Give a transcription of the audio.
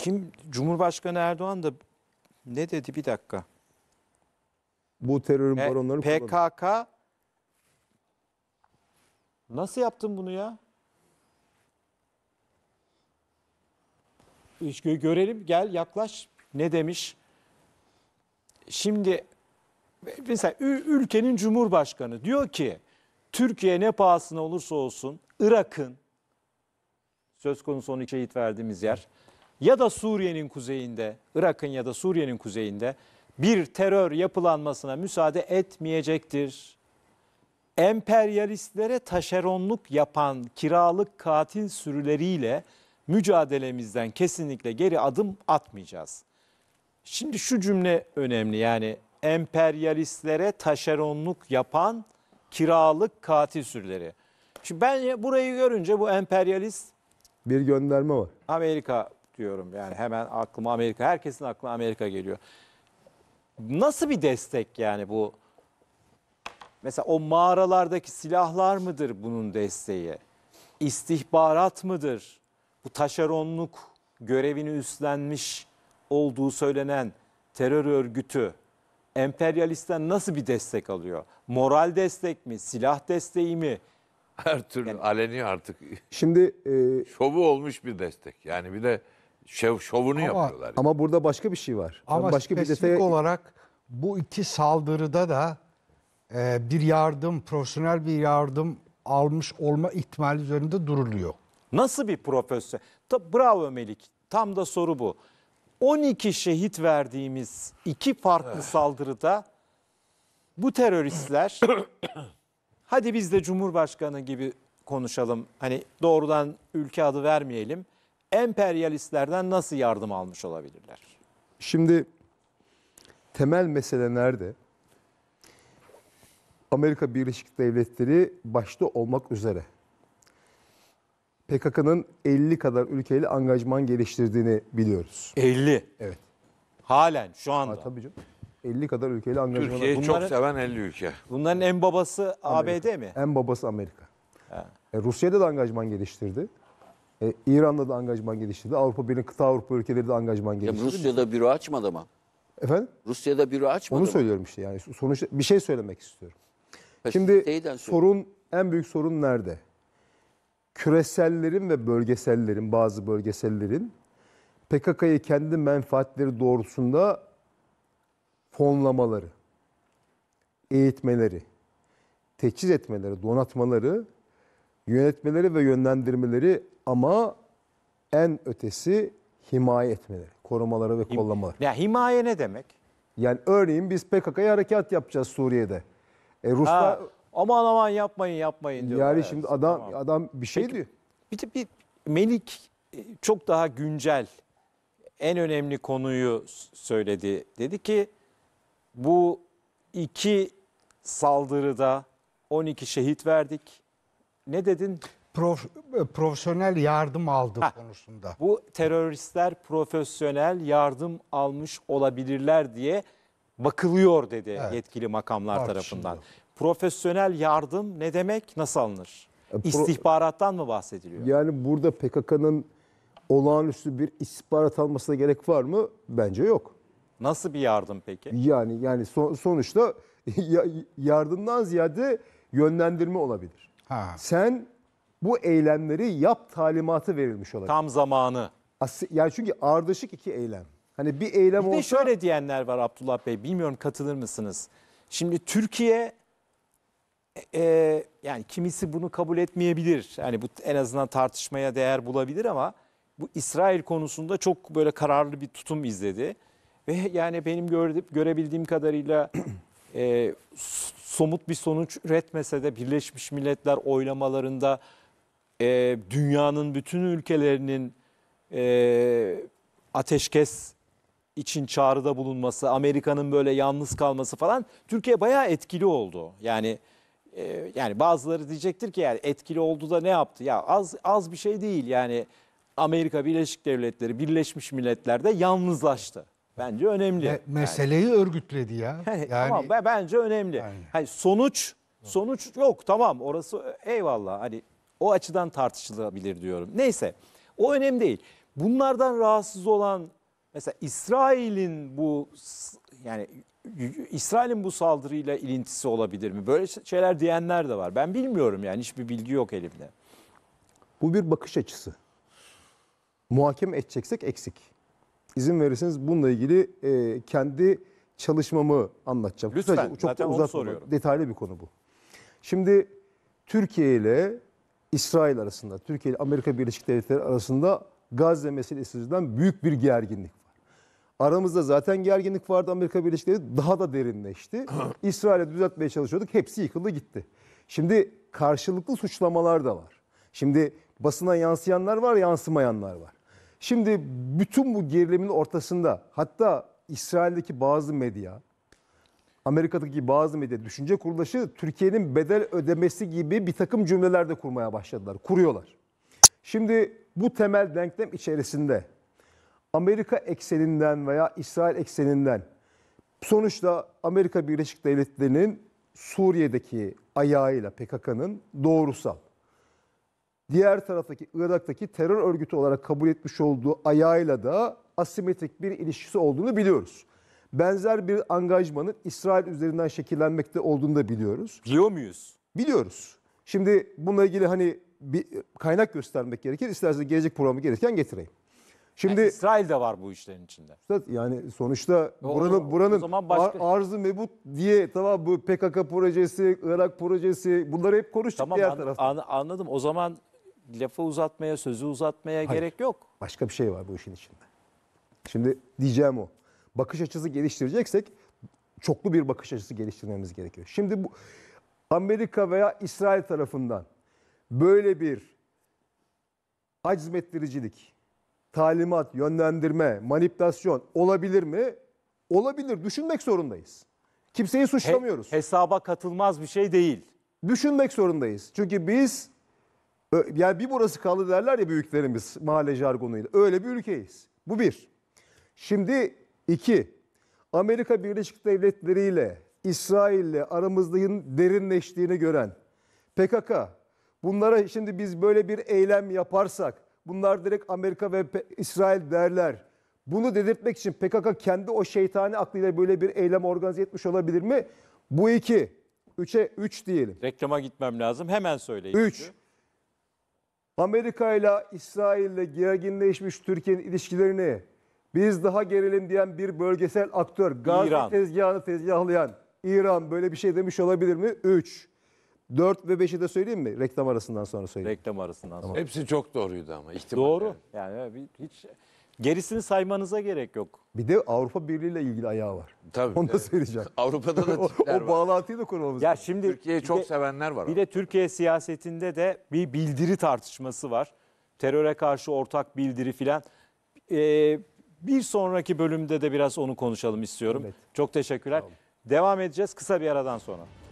Kim Cumhurbaşkanı Erdoğan da ne dedi bir dakika. Bu terörün baronları PKK kullanır. Nasıl yaptın bunu ya? Görelim gel yaklaş ne demiş. Şimdi mesela ülkenin cumhurbaşkanı diyor ki Türkiye ne pahasına olursa olsun Irak'ın söz konusu 12 şehit verdiğimiz yer ya da Suriye'nin kuzeyinde, Irak'ın ya da Suriye'nin kuzeyinde bir terör yapılanmasına müsaade etmeyecektir. Emperyalistlere taşeronluk yapan kiralık katil sürüleriyle mücadelemizden kesinlikle geri adım atmayacağız. Şimdi şu cümle önemli yani emperyalistlere taşeronluk yapan kiralık katil sürüleri. Şimdi ben burayı görünce bu emperyalist bir gönderme var. Amerika diyorum. Yani hemen aklıma Amerika, herkesin aklına Amerika geliyor. Nasıl bir destek yani bu? Mesela o mağaralardaki silahlar mıdır bunun desteği? İstihbarat mıdır? Bu taşeronluk görevini üstlenmiş olduğu söylenen terör örgütü emperyalistten nasıl bir destek alıyor? Moral destek mi, silah desteği mi? Her türlü yani, aleni artık. Şimdi e, şovu olmuş bir destek. Yani bir de şov, şovunu Ama- yapıyorlar. Ama burada başka bir şey var. Ben Ama başka bir detay olarak bu iki saldırıda da e, bir yardım, profesyonel bir yardım almış olma ihtimali üzerinde duruluyor. Nasıl bir profesyonel? Ta- bravo Melik. Tam da soru bu. 12 şehit verdiğimiz iki farklı eh. saldırıda bu teröristler hadi biz de Cumhurbaşkanı gibi konuşalım. Hani doğrudan ülke adı vermeyelim emperyalistlerden nasıl yardım almış olabilirler? Şimdi temel mesele nerede? Amerika Birleşik Devletleri başta olmak üzere PKK'nın 50 kadar ülkeyle angajman geliştirdiğini biliyoruz. 50? Evet. Halen şu anda. Ha, tabii canım. 50 kadar ülkeyle angajman. Türkiye'yi çok seven 50 ülke. Bunların en babası Amerika. ABD mi? En babası Amerika. Ha. E, Rusya'da da angajman geliştirdi. E, İran'da da angajman geliştirdi. Avrupa Birliği, kıta Avrupa ülkeleri de angajman Ya geliştirdi. Rusya'da büro açmadı mı? Efendim? Rusya'da büro açmadı Onu mı? söylüyorum işte yani. Sonuçta bir şey söylemek istiyorum. Şimdi sorun en büyük sorun nerede? Küresellerin ve bölgesellerin, bazı bölgesellerin PKK'yı kendi menfaatleri doğrultusunda fonlamaları, eğitmeleri, teçhiz etmeleri, donatmaları, yönetmeleri ve yönlendirmeleri ama en ötesi himaye etmeleri, korumaları ve kollamaları. Ya himaye ne demek? Yani örneğin biz PKK'ya harekat yapacağız Suriye'de. E Ruslar Ha, aman aman yapmayın yapmayın diyorlar. yani şimdi Evet, adam tamam. adam bir şey Peki, diyor. Bir, de- bir Melik e, çok daha güncel en önemli konuyu söyledi. Dedi ki bu iki saldırıda 12 şehit verdik. Ne dedin? prof, profesyonel yardım aldı ha, konusunda. Bu teröristler profesyonel yardım almış olabilirler diye bakılıyor dedi evet. yetkili makamlar Artık tarafından. Şimdi. Profesyonel yardım ne demek? Nasıl alınır? İstihbarattan mı bahsediliyor? Yani burada PKK'nın olağanüstü bir istihbarat almasına gerek var mı? Bence yok. Nasıl bir yardım peki? Yani yani son, sonuçta yardımdan ziyade yönlendirme olabilir. Ha. Sen bu eylemleri yap talimatı verilmiş olabilir. Tam zamanı. As- yani çünkü ardışık iki eylem. Hani bir eylem bir olsa... Bir de şöyle diyenler var Abdullah Bey, bilmiyorum katılır mısınız? Şimdi Türkiye e, e yani kimisi bunu kabul etmeyebilir. Yani bu en azından tartışmaya değer bulabilir ama bu İsrail konusunda çok böyle kararlı bir tutum izledi. Ve yani benim gördüm, görebildiğim kadarıyla e, somut bir sonuç üretmese de Birleşmiş Milletler oylamalarında e, dünyanın bütün ülkelerinin e, ateşkes için çağrıda bulunması, Amerika'nın böyle yalnız kalması falan Türkiye bayağı etkili oldu. Yani e, yani bazıları diyecektir ki yani etkili oldu da ne yaptı? Ya az az bir şey değil yani Amerika Birleşik Devletleri, Birleşmiş Milletler'de yalnızlaştı. Bence önemli. Me meseleyi yani. örgütledi ya. Yani, yani tamam bence önemli. Yani. Hani sonuç sonuç yok tamam orası eyvallah. Hani o açıdan tartışılabilir diyorum. Neyse o önemli değil. Bunlardan rahatsız olan mesela İsrail'in bu yani İsrail'in bu saldırıyla ilintisi olabilir mi? Böyle şeyler diyenler de var. Ben bilmiyorum yani hiçbir bilgi yok elimde. Bu bir bakış açısı. Muhakeme edeceksek eksik. İzin verirseniz bununla ilgili e, kendi çalışmamı anlatacağım. Lütfen. Sadece, çok Zaten uzatma, detaylı bir konu bu. Şimdi Türkiye ile İsrail arasında, Türkiye ile Amerika Birleşik Devletleri arasında Gazze meselesinden büyük bir gerginlik var. Aramızda zaten gerginlik vardı Amerika Birleşik Devletleri daha da derinleşti. İsrail'e düzeltmeye çalışıyorduk. Hepsi yıkıldı gitti. Şimdi karşılıklı suçlamalar da var. Şimdi basına yansıyanlar var, yansımayanlar var. Şimdi bütün bu gerilimin ortasında hatta İsrail'deki bazı medya, Amerika'daki bazı medya düşünce kuruluşu Türkiye'nin bedel ödemesi gibi bir takım cümleler de kurmaya başladılar, kuruyorlar. Şimdi bu temel denklem içerisinde Amerika ekseninden veya İsrail ekseninden sonuçta Amerika Birleşik Devletleri'nin Suriye'deki ayağıyla PKK'nın doğrusal diğer taraftaki Irak'taki terör örgütü olarak kabul etmiş olduğu ayağıyla da asimetrik bir ilişkisi olduğunu biliyoruz benzer bir angajmanın İsrail üzerinden şekillenmekte olduğunu da biliyoruz. Biliyor muyuz? Biliyoruz. Şimdi bununla ilgili hani bir kaynak göstermek gerekir. İsterseniz gelecek programı gereken getireyim. Şimdi yani İsrail de var bu işlerin içinde. Yani sonuçta o, buranın buranın o başka... ar, arzı mebut diye tamam bu PKK projesi, Irak projesi bunları hep konuştuk tamam, diğer tarafta. An, anladım. O zaman lafı uzatmaya, sözü uzatmaya Hayır. gerek yok. Başka bir şey var bu işin içinde. Şimdi diyeceğim o bakış açısı geliştireceksek çoklu bir bakış açısı geliştirmemiz gerekiyor. Şimdi bu Amerika veya İsrail tarafından böyle bir acizmettiricilik, talimat, yönlendirme, manipülasyon olabilir mi? Olabilir. Düşünmek zorundayız. Kimseyi suçlamıyoruz. He, hesaba katılmaz bir şey değil. Düşünmek zorundayız. Çünkü biz yani bir burası kaldı derler ya büyüklerimiz mahalle jargonuyla. Öyle bir ülkeyiz. Bu bir. Şimdi İki, Amerika Birleşik Devletleri ile İsrail ile aramızın derinleştiğini gören PKK, bunlara şimdi biz böyle bir eylem yaparsak, bunlar direkt Amerika ve İsrail derler. Bunu dedirtmek için PKK kendi o şeytani aklıyla böyle bir eylem organize etmiş olabilir mi? Bu iki. Üçe üç diyelim. Reklama gitmem lazım. Hemen söyleyin. Üç. Amerika ile İsrail ile gerginleşmiş Türkiye'nin ilişkilerini biz daha gerelim diyen bir bölgesel aktör. Gazze İran. tezgahını tezgahlayan İran böyle bir şey demiş olabilir mi? 3. 4 ve 5'i de söyleyeyim mi? Reklam arasından sonra söyleyeyim. Reklam arasından sonra. Hepsi çok doğruydu ama ihtimal. Doğru. Yani, yani hiç gerisini saymanıza gerek yok. Bir de Avrupa Birliği ile ilgili ayağı var. Tabii. Onu da söyleyeceğim. Avrupa'da da O, tipler o bağlantıyı da kurmamız Ya şimdi Türkiye'yi çok de- sevenler var. Bir ama. de Türkiye siyasetinde de bir bildiri tartışması var. Teröre karşı ortak bildiri filan. Ee, bir sonraki bölümde de biraz onu konuşalım istiyorum. Evet. Çok teşekkürler. Tamam. Devam edeceğiz kısa bir aradan sonra.